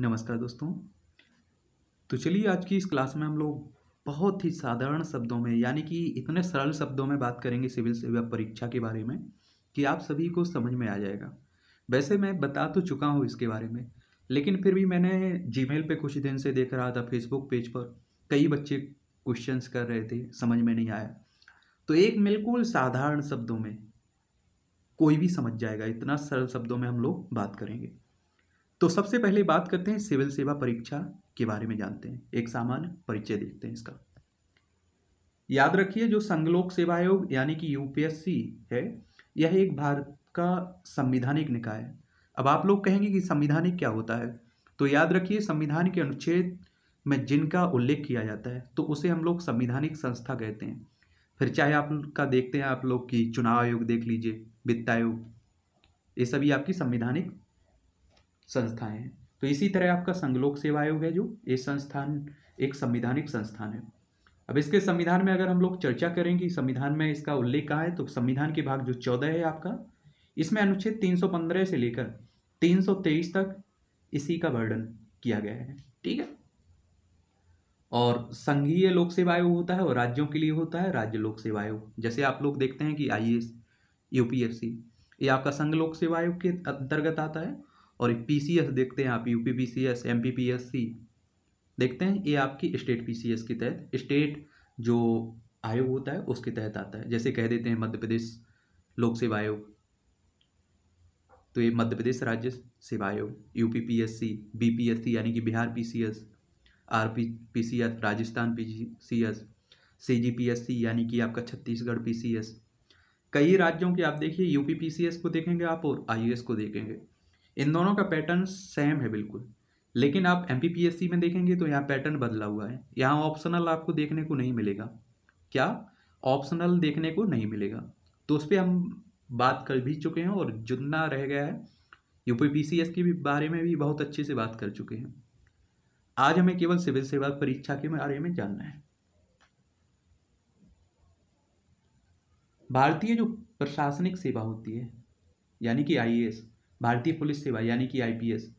नमस्कार दोस्तों तो चलिए आज की इस क्लास में हम लोग बहुत ही साधारण शब्दों में यानी कि इतने सरल शब्दों में बात करेंगे सिविल सेवा परीक्षा के बारे में कि आप सभी को समझ में आ जाएगा वैसे मैं बता तो चुका हूँ इसके बारे में लेकिन फिर भी मैंने जीमेल पे कुछ दिन से देख रहा था फेसबुक पेज पर कई बच्चे क्वेश्चंस कर रहे थे समझ में नहीं आया तो एक बिल्कुल साधारण शब्दों में कोई भी समझ जाएगा इतना सरल शब्दों में हम लोग बात करेंगे तो सबसे पहले बात करते हैं सिविल सेवा परीक्षा के बारे में जानते हैं एक सामान्य परिचय देखते हैं इसका याद रखिए जो संघलोक सेवा आयोग यानी कि यूपीएससी है यह एक भारत का संविधानिक निकाय है अब आप लोग कहेंगे कि संविधानिक क्या होता है तो याद रखिए संविधान के अनुच्छेद में जिनका उल्लेख किया जाता है तो उसे हम लोग संविधानिक संस्था कहते हैं फिर चाहे आप का देखते हैं आप लोग कि चुनाव आयोग देख लीजिए वित्त आयोग ये सभी आपकी संविधानिक संस्थाएं हैं तो इसी तरह आपका संघलोक सेवा आयोग है जो ये संस्थान एक संविधानिक संस्थान है अब इसके संविधान में अगर हम लोग चर्चा करें कि संविधान में इसका उल्लेख कहाँ है तो संविधान के भाग जो चौदह है आपका इसमें अनुच्छेद तीन से लेकर तीन तक इसी का वर्णन किया गया है ठीक है और संघीय लोक सेवा आयोग होता है और राज्यों के लिए होता है राज्य लोक सेवा आयोग जैसे आप लोग देखते हैं कि आई एस यूपीएससी ये आपका संघ लोक सेवा आयोग के अंतर्गत आता है और पी सी एस देखते हैं आप U P P C S M P P S C देखते हैं ये आपकी स्टेट पी सी एस के तहत स्टेट जो आयोग होता है उसके तहत आता है जैसे कह देते हैं मध्य प्रदेश लोक सेवा आयोग तो ये मध्य प्रदेश राज्य सेवा आयोग U P P S C B P S C यानी कि Bihar P C S R P P C S Rajasthan P C S C G P S C यानी कि आपका छत्तीसगढ़ पी सी एस कई राज्यों के आप देखिए U P P C S को देखेंगे आप और आई एस को देखेंगे इन दोनों का पैटर्न सेम है बिल्कुल लेकिन आप एम में देखेंगे तो यहाँ पैटर्न बदला हुआ है यहाँ ऑप्शनल आपको देखने को नहीं मिलेगा क्या ऑप्शनल देखने को नहीं मिलेगा तो उस पर हम बात कर भी चुके हैं और जितना रह गया है यू के भी बारे में भी बहुत अच्छे से बात कर चुके हैं आज हमें केवल सिविल सेवा परीक्षा के बारे में जानना है भारतीय जो प्रशासनिक सेवा होती है यानी कि आईएएस भारतीय पुलिस सेवा यानी कि आईपीएस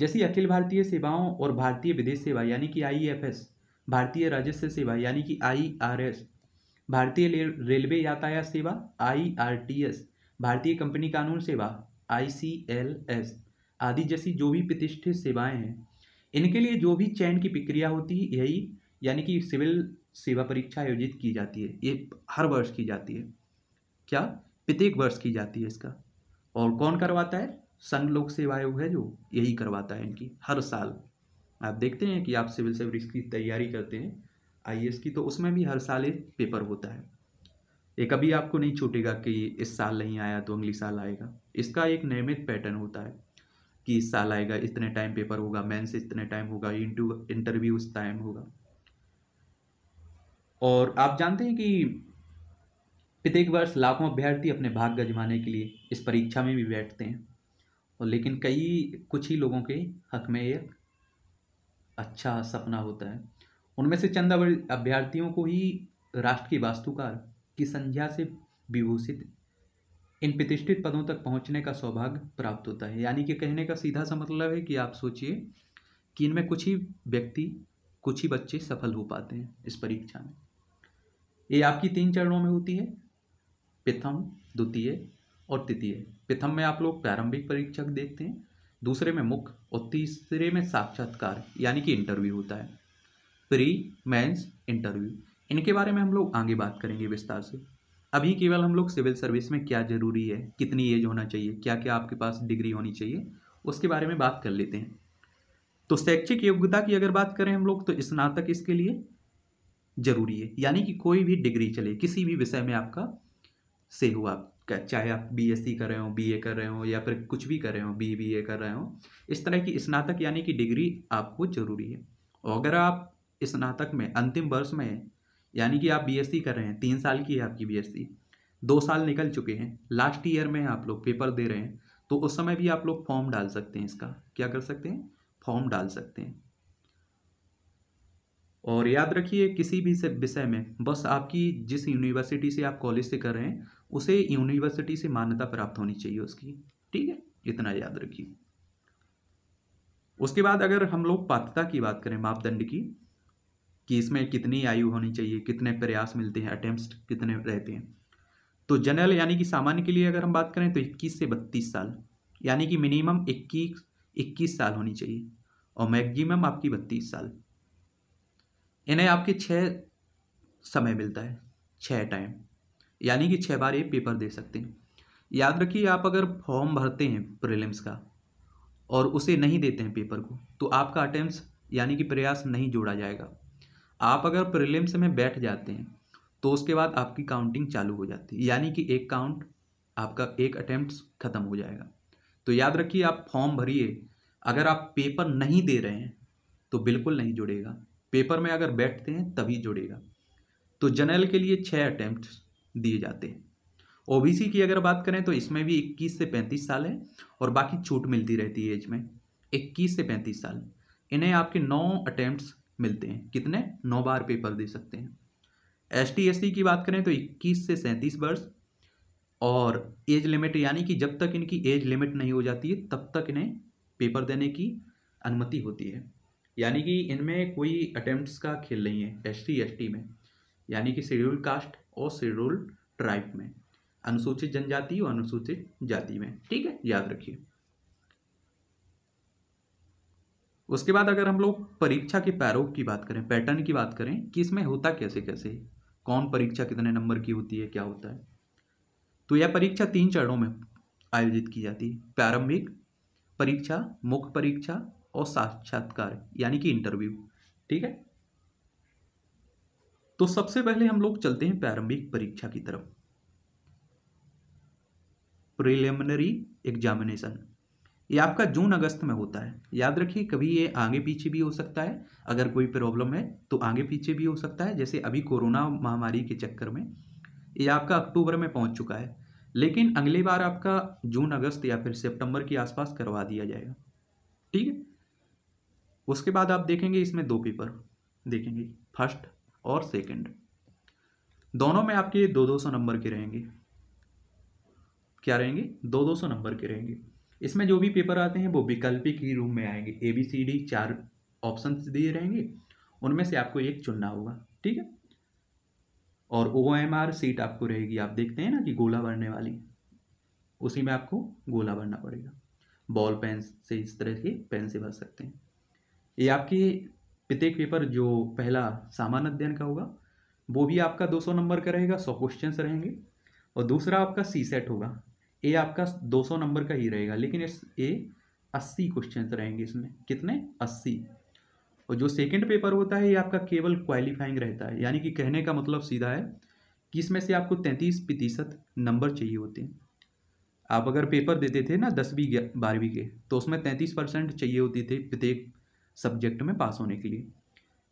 जैसी अखिल भारतीय सेवाओं और भारतीय विदेश सेवा यानी कि आईएफएस e भारतीय राजस्व सेवा यानी कि आईआरएस e भारतीय रेलवे यातायात सेवा आईआरटीएस e भारतीय कंपनी कानून सेवा आईसीएलएस आदि जैसी जो भी प्रतिष्ठित सेवाएं हैं इनके लिए जो भी चयन की प्रक्रिया होती है यही यानी कि सिविल सेवा परीक्षा आयोजित की जाती है ये हर वर्ष की जाती है क्या प्रत्येक वर्ष की जाती है इसका और कौन करवाता है संघ लोक सेवा आयोग है जो यही करवाता है इनकी हर साल आप देखते हैं कि आप सिविल सर्विस की तैयारी करते हैं आई की तो उसमें भी हर साल एक पेपर होता है ये कभी आपको नहीं छूटेगा कि इस साल नहीं आया तो अगली साल आएगा इसका एक नियमित पैटर्न होता है कि इस साल आएगा इतने टाइम पेपर होगा मेंस इतने टाइम होगा इंटरव्यू इस टाइम होगा और आप जानते हैं कि प्रत्येक वर्ष लाखों अभ्यर्थी अपने भाग्य गजमाने के लिए इस परीक्षा में भी बैठते हैं और लेकिन कई कुछ ही लोगों के हक में एक अच्छा सपना होता है उनमें से चंद अभ्यर्थियों को ही राष्ट्र की वास्तुकार की संज्ञा से विभूषित इन प्रतिष्ठित पदों तक पहुंचने का सौभाग्य प्राप्त होता है यानी कि कहने का सीधा सा मतलब है कि आप सोचिए कि इनमें कुछ ही व्यक्ति कुछ ही बच्चे सफल हो पाते हैं इस परीक्षा में ये आपकी तीन चरणों में होती है प्रथम द्वितीय और तृतीय प्रथम में आप लोग प्रारंभिक परीक्षक देखते हैं दूसरे में मुख्य और तीसरे में साक्षात्कार यानी कि इंटरव्यू होता है प्री मेंस इंटरव्यू इनके बारे में हम लोग आगे बात करेंगे विस्तार से अभी केवल हम लोग सिविल सर्विस में क्या ज़रूरी है कितनी एज होना चाहिए क्या क्या आपके पास डिग्री होनी चाहिए उसके बारे में बात कर लेते हैं तो शैक्षिक योग्यता की अगर बात करें हम लोग तो स्नातक इसके लिए ज़रूरी है यानी कि कोई भी डिग्री चले किसी भी विषय में आपका से हो आप चाहे आप बी एस सी कर रहे हो बी ए कर रहे हो या फिर कुछ भी कर रहे हो बी बी ए कर रहे हो इस तरह की स्नातक यानी कि डिग्री आपको जरूरी है और अगर आप स्नातक में अंतिम वर्ष में यानी कि आप बी एस सी कर रहे हैं तीन साल की है आपकी बी एस सी दो साल निकल चुके हैं लास्ट ईयर में आप लोग पेपर दे रहे हैं तो उस समय भी आप लोग फॉर्म डाल सकते हैं इसका क्या कर सकते हैं फॉर्म डाल सकते हैं और याद रखिए किसी भी विषय में बस आपकी जिस यूनिवर्सिटी से आप कॉलेज से कर रहे हैं उसे यूनिवर्सिटी से मान्यता प्राप्त होनी चाहिए उसकी ठीक है इतना याद रखिए उसके बाद अगर हम लोग पात्रता की बात करें मापदंड की कि इसमें कितनी आयु होनी चाहिए कितने प्रयास मिलते हैं अटेम्प्ट कितने रहते हैं तो जनरल यानी कि सामान्य के लिए अगर हम बात करें तो 21 से 32 साल यानी कि मिनिमम 21 21 साल होनी चाहिए और मैक्सिमम आपकी 32 साल इन्हें आपके छः समय मिलता है छः टाइम यानी कि छः बार ये पेपर दे सकते हैं याद रखिए आप अगर फॉर्म भरते हैं प्रीलिम्स का और उसे नहीं देते हैं पेपर को तो आपका अटैम्प्स यानी कि प्रयास नहीं जोड़ा जाएगा आप अगर प्रीलिम्स में बैठ जाते हैं तो उसके बाद आपकी काउंटिंग चालू हो जाती है यानी कि एक काउंट आपका एक अटैम्प्ट ख़त्म हो जाएगा तो याद रखिए आप फॉर्म भरिए अगर आप पेपर नहीं दे रहे हैं तो बिल्कुल नहीं जुड़ेगा पेपर में अगर बैठते हैं तभी जुड़ेगा तो जनरल के लिए छः अटैम्प्ट दिए जाते हैं ओबीसी की अगर बात करें तो इसमें भी 21 से 35 साल है और बाकी छूट मिलती रहती है एज में 21 से 35 साल इन्हें आपके नौ अटैम्प्ट मिलते हैं कितने नौ बार पेपर दे सकते हैं एस टी की बात करें तो 21 से सैंतीस वर्ष और एज लिमिट यानी कि जब तक इनकी एज लिमिट नहीं हो जाती है तब तक इन्हें पेपर देने की अनुमति होती है यानी कि इनमें कोई अटेम्प्ट्स का खेल नहीं है एस टी में यानी कि शेड्यूल कास्ट और शेड्यूल ट्राइब में अनुसूचित जनजाति और अनुसूचित जाति में ठीक है याद रखिए उसके बाद अगर हम लोग परीक्षा के पैरोप की बात करें पैटर्न की बात करें कि इसमें होता कैसे कैसे कौन परीक्षा कितने नंबर की होती है क्या होता है तो यह परीक्षा तीन चरणों में आयोजित की जाती है प्रारंभिक परीक्षा मुख्य परीक्षा और साक्षात्कार यानी कि इंटरव्यू ठीक है तो सबसे पहले हम लोग चलते हैं प्रारंभिक परीक्षा की तरफ प्रिलिमिनरी एग्जामिनेशन ये आपका जून अगस्त में होता है याद रखिए कभी ये आगे पीछे भी हो सकता है अगर कोई प्रॉब्लम है तो आगे पीछे भी हो सकता है जैसे अभी कोरोना महामारी के चक्कर में ये आपका अक्टूबर में पहुंच चुका है लेकिन अगली बार आपका जून अगस्त या फिर सितंबर के आसपास करवा दिया जाएगा ठीक है उसके बाद आप देखेंगे इसमें दो पेपर देखेंगे फर्स्ट और सेकंड दोनों में आपके दो दो सौ नंबर के रहेंगे क्या रहेंगे दो दो सौ नंबर के रहेंगे इसमें जो भी पेपर आते हैं वो विकल्पिक ही रूम में आएंगे ए बी सी डी चार ऑप्शन दिए रहेंगे उनमें से आपको एक चुनना होगा ठीक है और ओ एम आर सीट आपको रहेगी आप देखते हैं ना कि गोला भरने वाली उसी में आपको गोला भरना पड़ेगा बॉल पेन से इस तरह के पेन से भर सकते हैं ये आपके प्रत्येक पेपर जो पहला सामान्य अध्ययन का होगा वो भी आपका 200 नंबर का रहेगा सौ क्वेश्चन रहेंगे और दूसरा आपका सी सेट होगा ये आपका 200 नंबर का ही रहेगा लेकिन इस ये अस्सी क्वेश्चन रहेंगे इसमें कितने अस्सी और जो सेकंड पेपर होता है ये आपका केवल क्वालिफाइंग रहता है यानी कि कहने का मतलब सीधा है कि इसमें से आपको तैंतीस प्रतिशत नंबर चाहिए होते हैं आप अगर पेपर देते थे ना दसवीं बारहवीं के तो उसमें तैंतीस परसेंट चाहिए होती थी प्रत्येक सब्जेक्ट में पास होने के लिए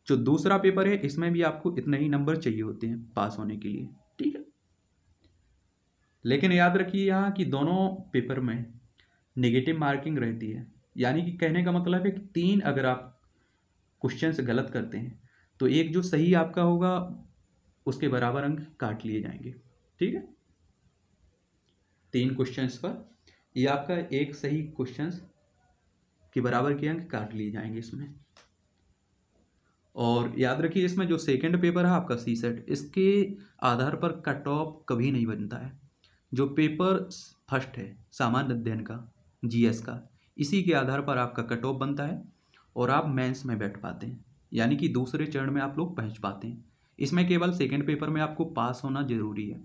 जो दूसरा पेपर है इसमें भी आपको इतने ही नंबर चाहिए होते हैं पास होने के लिए ठीक है लेकिन याद रखिए यहाँ कि दोनों पेपर में नेगेटिव मार्किंग रहती है यानी कि कहने का मतलब है कि तीन अगर आप क्वेश्चन गलत करते हैं तो एक जो सही आपका होगा उसके बराबर अंक काट लिए जाएंगे ठीक है तीन क्वेश्चंस पर ये आपका एक सही क्वेश्चंस कि बराबर के अंक काट लिए जाएंगे इसमें और याद रखिए इसमें जो सेकंड पेपर है आपका सी सेट इसके आधार पर कट ऑफ कभी नहीं बनता है जो पेपर फर्स्ट है सामान्य अध्ययन का जीएस का इसी के आधार पर आपका कट ऑफ बनता है और आप मेंस में बैठ पाते हैं यानी कि दूसरे चरण में आप लोग पहुंच पाते हैं इसमें केवल सेकेंड पेपर में आपको पास होना ज़रूरी है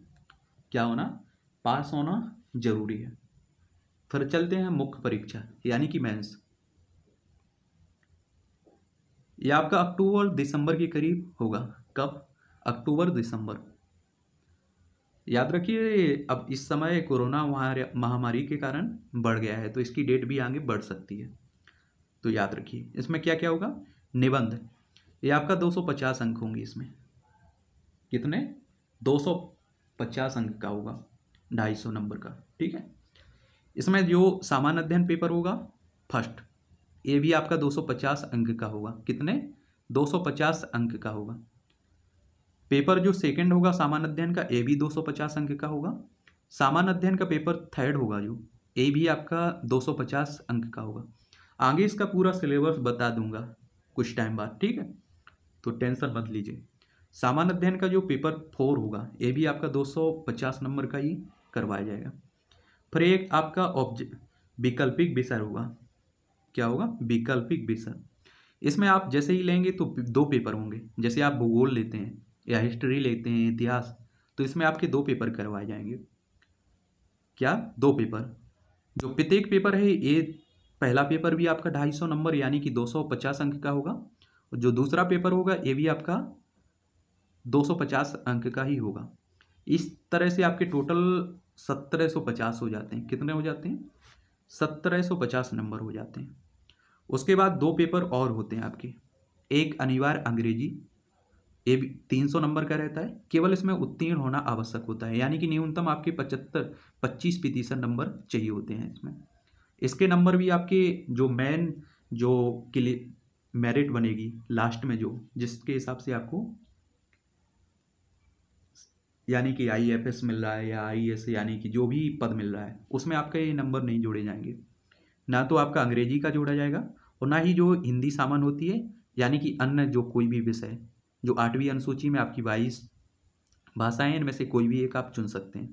क्या होना पास होना ज़रूरी है फिर चलते हैं मुख्य परीक्षा यानी कि मेंस ये आपका अक्टूबर दिसंबर के करीब होगा कब अक्टूबर दिसंबर याद रखिए अब इस समय कोरोना महामारी के कारण बढ़ गया है तो इसकी डेट भी आगे बढ़ सकती है तो याद रखिए इसमें क्या क्या होगा निबंध ये आपका 250 अंक होंगे इसमें कितने 250 अंक का होगा 250 नंबर का ठीक है इसमें जो सामान्य अध्ययन पेपर होगा फर्स्ट ये भी आपका 250 अंक का होगा कितने 250 अंक का होगा पेपर जो सेकंड होगा सामान्य अध्ययन का ये भी 250 अंक का होगा सामान्य अध्ययन का पेपर थर्ड होगा जो ये भी आपका 250 अंक का होगा आगे इसका पूरा सिलेबस बता दूंगा कुछ टाइम बाद ठीक है तो टेंशन मत लीजिए सामान्य अध्ययन का जो पेपर फोर होगा ये भी आपका 250 नंबर का ही करवाया जाएगा फिर एक आपका ऑब्जेक्ट वैकल्पिक विषय होगा क्या होगा वैकल्पिक विषय इसमें आप जैसे ही लेंगे तो दो पेपर होंगे जैसे आप भूगोल लेते हैं या हिस्ट्री लेते हैं इतिहास तो इसमें आपके दो पेपर करवाए जाएंगे क्या दो पेपर जो प्रत्येक पेपर है ये पहला पेपर भी आपका ढाई सौ नंबर यानी कि दो सौ पचास अंक का होगा और जो दूसरा पेपर होगा ये भी आपका दो सौ पचास अंक का ही होगा इस तरह से आपके टोटल सत्रह सौ पचास हो जाते हैं कितने हो जाते हैं 1750 नंबर हो जाते हैं उसके बाद दो पेपर और होते हैं आपके एक अनिवार्य अंग्रेजी ये भी तीन सौ नंबर का रहता है केवल इसमें उत्तीर्ण होना आवश्यक होता है यानी कि न्यूनतम आपके पचहत्तर पच्चीस प्रतिशत नंबर चाहिए होते हैं इसमें इसके नंबर भी आपके जो मेन जो के लिए मेरिट बनेगी लास्ट में जो जिसके हिसाब से आपको यानी कि आई एफ एस मिल रहा है या आई एस e यानी कि जो भी पद मिल रहा है उसमें आपके ये नंबर नहीं जोड़े जाएंगे ना तो आपका अंग्रेजी का जोड़ा जाएगा और ना ही जो हिंदी सामान होती है यानी कि अन्य जो कोई भी विषय जो आठवीं अनुसूची में आपकी बाईस भाषाएं इनमें से कोई भी एक आप चुन सकते हैं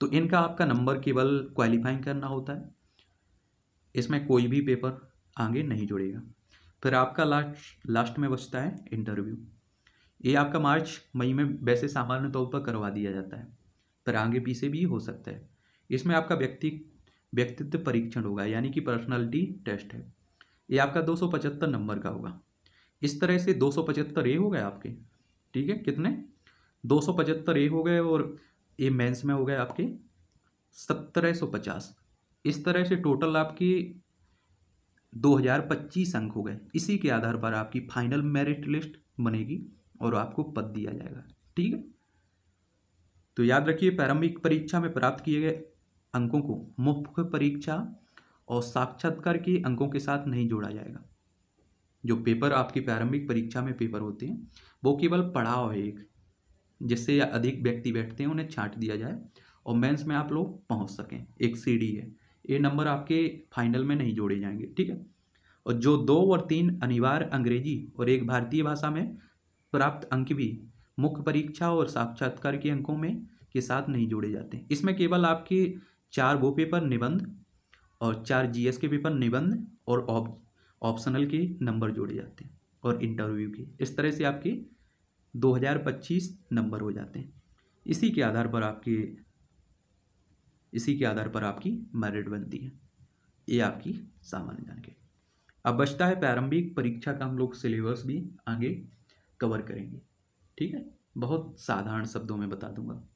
तो इनका आपका नंबर केवल क्वालिफाइंग करना होता है इसमें कोई भी पेपर आगे नहीं जुड़ेगा फिर आपका लास्ट लास्ट में बचता है इंटरव्यू ये आपका मार्च मई में वैसे सामान्य तौर पर करवा दिया जाता है पर आगे पीछे भी हो सकता है इसमें आपका व्यक्ति व्यक्तित्व परीक्षण होगा यानी कि पर्सनालिटी टेस्ट है ये आपका दो सौ पचहत्तर नंबर का होगा इस तरह से दो सौ पचहत्तर ए हो गए आपके ठीक है कितने दो सौ पचहत्तर ए हो गए और ए मेंस में हो गए आपके सत्रह सौ पचास इस तरह से टोटल आपके दो हज़ार पच्चीस अंक हो गए इसी के आधार पर आपकी फाइनल मेरिट लिस्ट बनेगी और आपको पद दिया जाएगा ठीक है तो याद रखिए प्रारंभिक परीक्षा में प्राप्त किए गए अंकों को मुख्य परीक्षा और साक्षात्कार के अंकों के साथ नहीं जोड़ा जाएगा जो पेपर आपकी प्रारंभिक परीक्षा में पेपर होते हैं वो केवल पढ़ाव है एक जिससे अधिक व्यक्ति बैठते हैं उन्हें छाट दिया जाए और मेंस में आप लोग पहुंच सकें एक सीडी है ये नंबर आपके फाइनल में नहीं जोड़े जाएंगे ठीक है और जो दो और तीन अनिवार्य अंग्रेजी और एक भारतीय भाषा में प्राप्त अंक भी मुख्य परीक्षा और साक्षात्कार के अंकों में के साथ नहीं जोड़े जाते इसमें केवल आपके चार वो पेपर निबंध और चार जीएस के पेपर निबंध और ऑप्शनल के नंबर जोड़े जाते हैं और इंटरव्यू के इस तरह से आपके 2025 नंबर हो जाते हैं इसी के आधार पर आपके इसी के आधार पर आपकी मेरिट बनती है ये आपकी सामान्य जानकारी अब बचता है प्रारंभिक परीक्षा का हम लोग सिलेबस भी आगे कवर करेंगे ठीक है बहुत साधारण शब्दों में बता दूंगा